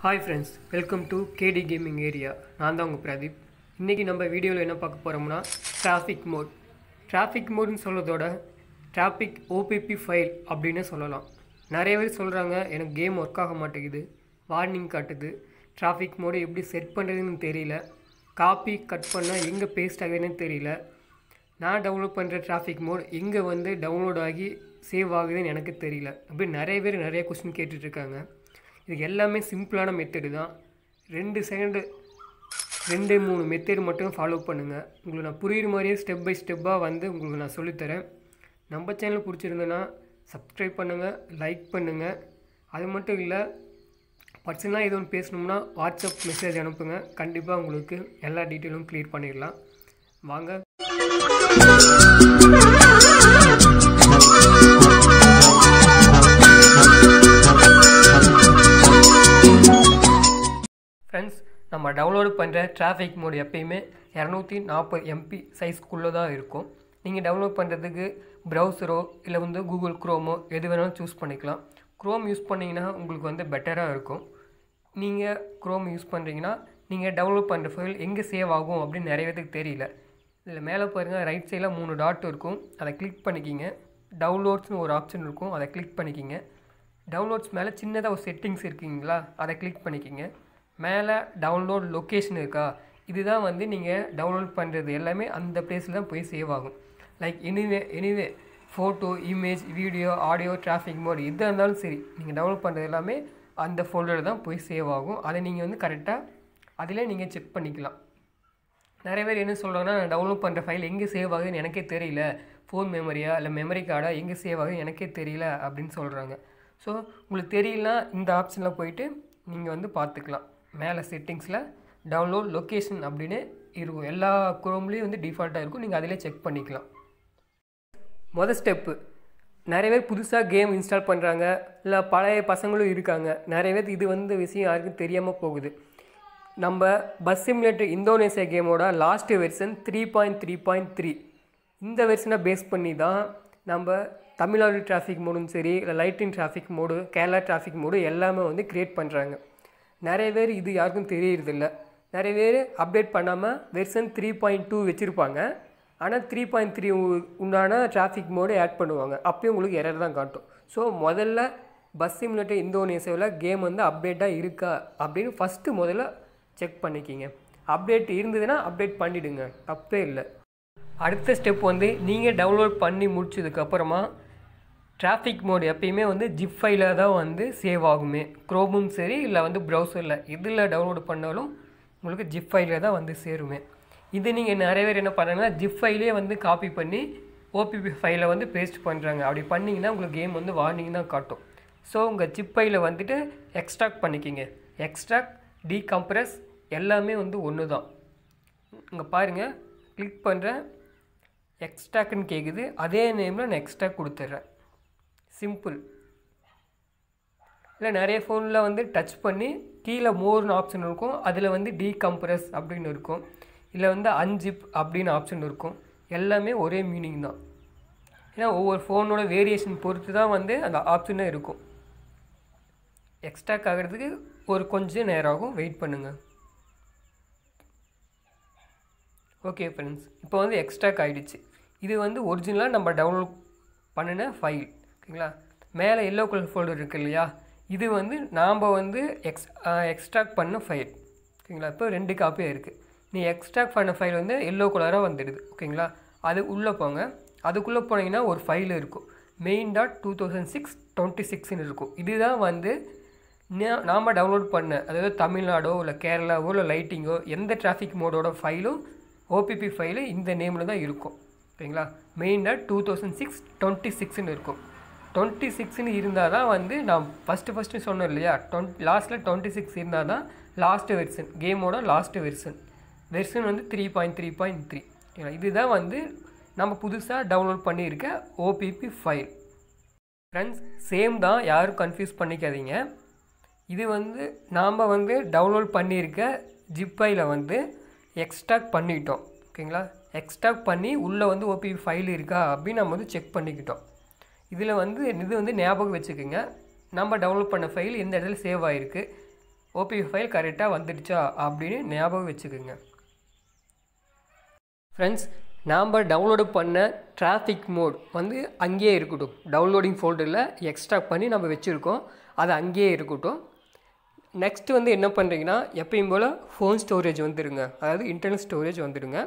hi friends welcome to KD gaming area நான் தான் உங்கள் பிரதீப் இன்றைக்கி நம்ம வீடியோவில் என்ன பார்க்க போகிறோம்னா டிராஃபிக் மோட் டிராஃபிக் மோடுன்னு சொல்கிறதோட டிராஃபிக் ஓபிபி ஃபைல் அப்படின்னு சொல்லலாம் நிறைய பேர் சொல்கிறாங்க எனக்கு கேம் ஒர்க் ஆக மாட்டேங்குது வார்னிங் காட்டுது டிராஃபிக் மோடை எப்படி செட் பண்ணுறதுன்னு தெரியல காப்பி கட் பண்ணால் எங்கே பேஸ்ட் ஆகுதுன்னு தெரியல நான் டவுன்லோட் பண்ணுற டிராஃபிக் மோட் இங்கே வந்து டவுன்லோட் ஆகி சேவ் ஆகுதுன்னு எனக்கு தெரியல அப்படி நிறைய பேர் நிறைய கொஸ்டின் கேட்டுட்ருக்காங்க இது எல்லாமே சிம்பிளான மெத்தடு தான் ரெண்டு செகண்டு ரெண்டு மூணு மெத்தேடு மட்டும் ஃபாலோ பண்ணுங்கள் உங்களுக்கு நான் புரியுற மாதிரியே ஸ்டெப் பை ஸ்டெப்பாக வந்து உங்களுக்கு நான் சொல்லித்தரேன் நம்ம சேனல் பிடிச்சிருந்தேன்னா சப்ஸ்கிரைப் பண்ணுங்கள் லைக் பண்ணுங்கள் அது மட்டும் இல்லை பர்சனலாக எதுவும் பேசணும்னா வாட்ஸ்அப் மெசேஜ் அனுப்புங்க கண்டிப்பாக உங்களுக்கு எல்லா டீட்டெயிலும் க்ளியர் பண்ணிடலாம் வாங்க ஃப்ரெண்ட்ஸ் நம்ம டவுன்லோடு பண்ணுற டிராஃபிக் மோடு எப்பயுமே இரநூத்தி நாற்பது எம்பி சைஸ்க்குள்ளே தான் இருக்கும் நீங்கள் டவுன்லோட் பண்ணுறதுக்கு ப்ரௌசரோ இல்லை வந்து கூகுள் க்ரோமோ எது வேணாலும் சூஸ் பண்ணிக்கலாம் க்ரோம் யூஸ் பண்ணிங்கன்னா உங்களுக்கு வந்து பெட்டராக இருக்கும் நீங்கள் க்ரோம் யூஸ் பண்ணுறீங்கன்னா நீங்கள் டவுன்லோட் பண்ணுற ஃபைல் எங்கே சேவ் ஆகும் அப்படின்னு நிறைய பேருக்கு தெரியல இதில் மேலே பாருங்கள் ரைட் சைடில் மூணு டாட் இருக்கும் அதை கிளிக் பண்ணிக்கிங்க டவுன்லோட்ஸ்னு ஒரு ஆப்ஷன் இருக்கும் அதை கிளிக் பண்ணிக்கிங்க டவுன்லோட்ஸ் மேலே சின்னதாக ஒரு செட்டிங்ஸ் இருக்குங்களா அதை கிளிக் பண்ணிக்கிங்க மேலே டவுன்லோட் லொக்கேஷன் இருக்கா இதுதான் வந்து நீங்கள் டவுன்லோட் பண்ணுறது எல்லாமே அந்த பிளேஸில் தான் போய் சேவ் ஆகும் like anyway anyway photo image video audio traffic mod எதாக இருந்தாலும் சரி நீங்கள் டவுன்லோட் பண்ணுறது எல்லாமே அந்த ஃபோல்டரில் தான் போய் சேவ் ஆகும் அதை நீங்கள் வந்து கரெக்டாக அதில் நீங்கள் செக் பண்ணிக்கலாம் நிறைய பேர் என்ன சொல்கிறாங்கன்னா டவுன்லோட் பண்ணுற ஃபைல் எங்கே சேவ் ஆகுதுன்னு எனக்கே தெரியல ஃபோன் மெமரியா இல்லை மெமரி கார்டா எங்கே சேவ் ஆகுதுன்னு எனக்கே தெரியல அப்படின்னு சொல்கிறாங்க ஸோ உங்களுக்கு தெரியலனா இந்த ஆப்ஷனில் போயிட்டு நீங்கள் வந்து பார்த்துக்கலாம் மேலே செட்டிங்ஸில் டவுன்லோட் லொக்கேஷன் அப்படின்னு இருக்கும் எல்லா குரோம்லேயும் வந்து டிஃபால்ட்டாக இருக்கும் நீங்கள் அதிலே செக் பண்ணிக்கலாம் மொதல் ஸ்டெப்பு நிறைய பேர் புதுசாக கேம் இன்ஸ்டால் பண்ணுறாங்க இல்லை பழைய பசங்களும் இருக்காங்க நிறைய பேர் இது வந்து விஷயம் யாருக்கும் தெரியாமல் போகுது நம்ம பஸ் சிமுலேட்டர் இந்தோனேசியா கேமோட last version three point three point three இந்த வெர்ஷனை பேஸ் பண்ணி தான் நம்ம தமிழ்நாடு டிராஃபிக் மோடும் சரி இல்லை லைட்டின் traffic mod Kerala traffic mod எல்லாமே வந்து க்ரியேட் பண்ணுறாங்க நிறைய பேர் இது யாருக்கும் தெரியறதில்ல நிறைய பேர் அப்டேட் பண்ணாமல் வெர்சன் த்ரீ பாயிண்ட் டூ வச்சுருப்பாங்க ஆனால் த்ரீ பாயிண்ட் த்ரீ உண்டான டிராஃபிக் மோடு ஆட் பண்ணுவாங்க அப்போயும் உங்களுக்கு எரர் தான் காட்டும் ஸோ முதல்ல பஸ் சிமுலேட்டர் இந்தோனேசியாவில் கேம் வந்து அப்டேட்டாக இருக்கா அப்படின்னு ஃபஸ்ட்டு முதல்ல செக் பண்ணிக்கிங்க அப்டேட் இருந்ததுன்னா அப்டேட் பண்ணிவிடுங்க தப்பே இல்லை அடுத்த ஸ்டெப் வந்து நீங்கள் டவுன்லோட் பண்ணி முடிச்சதுக்கப்புறமா டிராஃபிக் மோட் எப்பயுமே வந்து ஜிப் ஃபைல தான் வந்து சேவ் ஆகுமே க்ரோமும் சரி இல்லை வந்து ப்ரௌசரில் இதில் டவுன்லோடு பண்ணாலும் உங்களுக்கு ஜிப் ஃபைலில் தான் வந்து சேருமே இது நீங்கள் நிறைய பேர் என்ன பண்ணுறாங்கன்னா ஜிப் ஃபைலே வந்து காப்பி பண்ணி ஓபிபி ஃபைலை வந்து பேஸ்ட் பண்ணுறாங்க அப்படி பண்ணிங்கன்னா உங்களுக்கு கேம் வந்து வார்னிங் தான் காட்டும் ஸோ உங்கள் ஜிப் ஃபைலை வந்துட்டு எக்ஸ்ட்ராக்ட் பண்ணிக்கிங்க எக்ஸ்ட்ராக்ட் டீகம்ப்ரஸ் எல்லாமே வந்து ஒன்று தான் இங்கே பாருங்கள் கிளிக் பண்ணுறேன் எக்ஸ்ட்ராக்குன்னு கேட்குது அதே நேமில் நான் எக்ஸ்ட்ரா கொடுத்துட்றேன் சிம்பிள் இல்லை நிறைய ஃபோனில் வந்து டச் பண்ணி கீழே மோர்னு ஆப்ஷன் இருக்கும் அதில் வந்து டீகம்ப்ரஸ் அப்படின்னு இருக்கும் இல்லை வந்து அஞ்சிப் அப்படின்னு ஆப்ஷன் இருக்கும் எல்லாமே ஒரே மீனிங் தான் ஏன்னா ஒவ்வொரு ஃபோனோட வேரியேஷன் பொறுத்து தான் வந்து அந்த ஆப்ஷனே இருக்கும் எக்ஸ்ட்ராக் ஆகிறதுக்கு ஒரு கொஞ்சம் நேரம் ஆகும் வெயிட் பண்ணுங்கள் ஓகே ஃப்ரெண்ட்ஸ் இப்போ வந்து எக்ஸ்ட்ராக் ஆகிடுச்சு இது வந்து ஒரிஜினலாக நம்ம டவுன்லோட் பண்ணின ஃபைல் ஓகேங்களா மேலே எல்லோ கலர் ஃபோல்டர் இருக்குது இல்லையா இது வந்து நாம் வந்து எக்ஸ் எக்ஸ்ட்ராக்ட் பண்ண ஃபைல் ஓகேங்களா இப்போ ரெண்டு காப்பியாக இருக்குது நீ எக்ஸ்ட்ராக்ட் பண்ண ஃபைல் வந்து எல்லோ கலராக வந்துடுது ஓகேங்களா அது உள்ளே போங்க அதுக்குள்ளே போனீங்கன்னா ஒரு ஃபைல் இருக்கும் main dot two thousand six twenty சிக்ஸ்னு இருக்கும் இதுதான் வந்து நாம் டவுன்லோட் பண்ண அதாவது தமிழ்நாடோ இல்லை கேரளாவோ இல்லை லைட்டிங்கோ எந்த டிராஃபிக் மோடோட ஃபைலும் ஓபிபி ஃபைலு இந்த நேமில் தான் இருக்கும் ஓகேங்களா main dot two thousand six twenty சிக்ஸ்னு இருக்கும் டுவெண்ட்டி சிக்ஸ்னு இருந்தால் தான் வந்து நான் ஃபஸ்ட்டு ஃபஸ்ட்டு சொன்னோம் இல்லையா டொன் லாஸ்ட்டில் டுவெண்ட்டி சிக்ஸ் இருந்தால் தான் லாஸ்ட்டு வெர்சன் கேமோட லாஸ்ட்டு வெர்சன் வெர்சன் வந்து three point three point three இதுதான் வந்து நம்ம புதுசாக டவுன்லோட் பண்ணியிருக்க ஓபிபி ஃபைல் ஃப்ரெண்ட்ஸ் சேம் தான் யாரும் கன்ஃபியூஸ் பண்ணிக்காதீங்க இது வந்து நாம் வந்து டவுன்லோட் பண்ணியிருக்க ஜிப்பையில் வந்து எக்ஸ்ட்ராக்ட் பண்ணிட்டோம் ஓகேங்களா எக்ஸ்ட்ராக்ட் பண்ணி உள்ளே வந்து ஓபிபி ஃபைல் இருக்கா அப்படின்னு நம்ம வந்து செக் பண்ணிக்கிட்டோம் இதில் வந்து இது வந்து ஞாபகம் வச்சுக்கோங்க நம்ம டவுன்லோட் பண்ண ஃபைல் இந்த இடத்துல சேவ் ஆகிருக்கு ஓபி ஃபைல் கரெக்டாக வந்துடுச்சா அப்படின்னு ஞாபகம் வச்சுக்கோங்க ஃப்ரெண்ட்ஸ் நாம் டவுன்லோடு பண்ண டிராஃபிக் மோட் வந்து அங்கேயே இருக்கட்டும் டவுன்லோடிங் ஃபோல்டரில் எக்ஸ்ட்ரா பண்ணி நம்ம வச்சுருக்கோம் அது அங்கேயே இருக்கட்டும் நெக்ஸ்ட் வந்து என்ன பண்ணுறீங்கன்னா எப்பயும் போல் ஃபோன் ஸ்டோரேஜ் வந்துடுங்க அதாவது இன்டர்னல் ஸ்டோரேஜ் வந்துடுங்க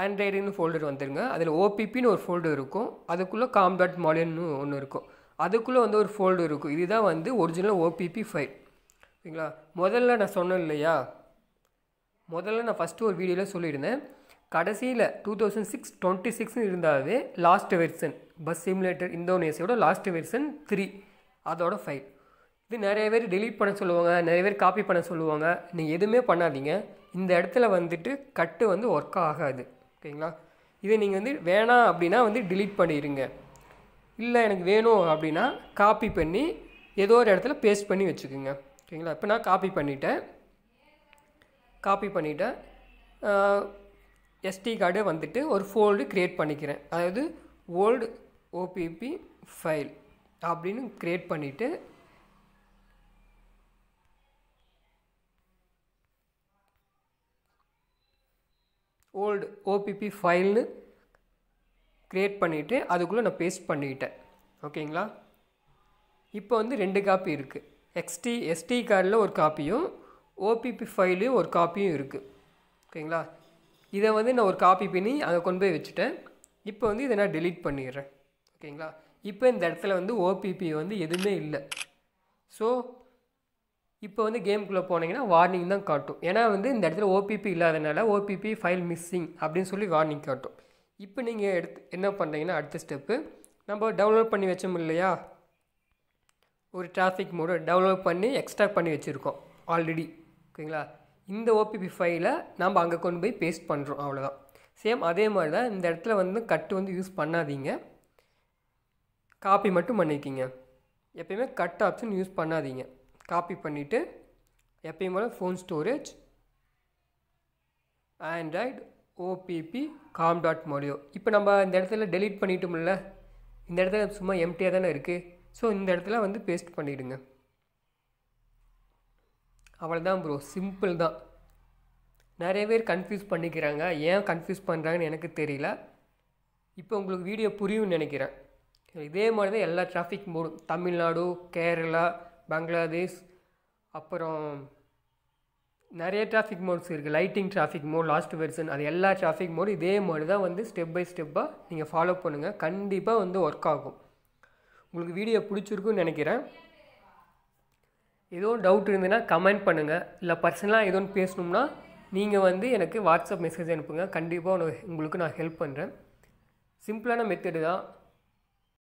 ஆண்ட்ராய்டுன்னு ஃபோல்டர் வந்துருங்க அதில் ஓபிபின்னு ஒரு ஃபோல்டர் இருக்கும் அதுக்குள்ளே காம் டாட் மாலின்னு ஒன்று இருக்கும் அதுக்குள்ளே வந்து ஒரு ஃபோல்டர் இருக்கும் இதுதான் வந்து ஒரிஜினல் ஓபிபி ஃபைல் ஓகேங்களா முதல்ல நான் சொன்னேன் இல்லையா முதல்ல நான் ஃபஸ்ட்டு ஒரு வீடியோவில் சொல்லியிருந்தேன் கடைசியில் டூ தௌசண்ட் சிக்ஸ் டுவெண்ட்டி சிக்ஸ்னு இருந்தாவே லாஸ்ட் வெர்சன் பஸ் சிமுலேட்டர் இந்தோனேசியோட லாஸ்ட் வெர்சன் த்ரீ அதோட ஃபைல் இது நிறைய பேர் டெலீட் பண்ண சொல்லுவாங்க நிறைய பேர் காப்பி பண்ண சொல்லுவாங்க நீங்கள் எதுவுமே பண்ணாதீங்க இந்த இடத்துல வந்துட்டு கட்டு வந்து ஒர்க் ஆகாது ஓகேங்களா இதை நீங்கள் வந்து வேணாம் அப்படின்னா வந்து டிலீட் பண்ணிடுங்க இல்லை எனக்கு வேணும் அப்படின்னா காப்பி பண்ணி ஏதோ ஒரு இடத்துல பேஸ்ட் பண்ணி வச்சுக்கோங்க ஓகேங்களா இப்போ நான் காப்பி பண்ணிட்டேன் காப்பி பண்ணிவிட்டேன் எஸ்டி கார்டு வந்துட்டு ஒரு ஃபோல்டு க்ரியேட் பண்ணிக்கிறேன் அதாவது ஓல்டு ஓபிபி ஃபைல் அப்படின்னு க்ரியேட் பண்ணிவிட்டு ஓல்டு ஓபிபி ஃபைல்னு க்ரியேட் பண்ணிவிட்டு அதுக்குள்ளே நான் பேஸ்ட் பண்ணிக்கிட்டேன் ஓகேங்களா இப்போ வந்து ரெண்டு காப்பி இருக்குது எக்ஸ்டி எஸ்டி கார்டில் ஒரு காப்பியும் ஓபிபி ஃபைலையும் ஒரு காப்பியும் இருக்குது ஓகேங்களா இதை வந்து நான் ஒரு காப்பி பண்ணி அங்கே கொண்டு போய் வச்சுட்டேன் இப்போ வந்து இதை நான் டெலீட் பண்ணிடுறேன் ஓகேங்களா இப்போ இந்த இடத்துல வந்து ஓபிபி வந்து எதுவுமே இல்லை ஸோ இப்போ வந்து கேமுக்குள்ளே போனீங்கன்னா வார்னிங் தான் காட்டும் ஏன்னா வந்து இந்த இடத்துல ஓபிபி இல்லாதனால ஓபிபி ஃபைல் மிஸ்ஸிங் அப்படின்னு சொல்லி வார்னிங் காட்டும் இப்போ நீங்கள் எடுத்து என்ன பண்ணுறீங்கன்னா அடுத்த ஸ்டெப்பு நம்ம டவுன்லோட் பண்ணி வச்சோம் இல்லையா ஒரு டிராஃபிக் மோடு டவுன்லோட் பண்ணி எக்ஸ்ட்ராக்ட் பண்ணி வச்சுருக்கோம் ஆல்ரெடி ஓகேங்களா இந்த ஓபிபி ஃபைலை நம்ம அங்கே கொண்டு போய் பேஸ்ட் பண்ணுறோம் அவ்வளோதான் சேம் அதே மாதிரி தான் இந்த இடத்துல வந்து கட்டு வந்து யூஸ் பண்ணாதீங்க காப்பி மட்டும் பண்ணிக்கிங்க எப்பயுமே கட் ஆப்ஷன் யூஸ் பண்ணாதீங்க காப்பி பண்ணிவிட்டு எப்பயும் போல் phone storage Android OBB com dot மொழியோ இப்போ நம்ம இந்த இடத்துல டெலீட் பண்ணிட்டோம்ல இந்த இடத்துல சும்மா எம்டியாக தானே இருக்குது ஸோ இந்த இடத்துல வந்து பேஸ்ட் பண்ணிவிடுங்க அவ்வளோதான் ப்ரோ சிம்பிள் தான் நிறைய பேர் கன்ஃபியூஸ் பண்ணிக்கிறாங்க ஏன் கன்ஃபியூஸ் பண்ணுறாங்கன்னு எனக்கு தெரியல இப்போ உங்களுக்கு வீடியோ புரியும்னு நினைக்கிறேன் இதே மாதிரி தான் எல்லா டிராஃபிக் மோடும் தமிழ்நாடு கேரளா பங்களாதேஷ் அப்புறம் நிறைய டிராஃபிக் மோட்ஸ் இருக்குது lighting traffic mod last version அது எல்லா டிராஃபிக் மோடும் இதே மாதிரி தான் வந்து ஸ்டெப் பை ஸ்டெப்பாக நீங்கள் ஃபாலோ பண்ணுங்கள் கண்டிப்பாக வந்து ஒர்க் ஆகும் உங்களுக்கு வீடியோ பிடிச்சிருக்குன்னு நினைக்கிறேன் ஏதோ டவுட் இருந்ததுன்னா கமெண்ட் பண்ணுங்கள் இல்லை பர்சனலாக ஏதோ பேசணும்னா நீங்கள் வந்து எனக்கு வாட்ஸ்அப் மெசேஜ் அனுப்புங்க கண்டிப்பாக உங்களுக்கு நான் ஹெல்ப் பண்ணுறேன் சிம்பிளான மெத்தடு தான்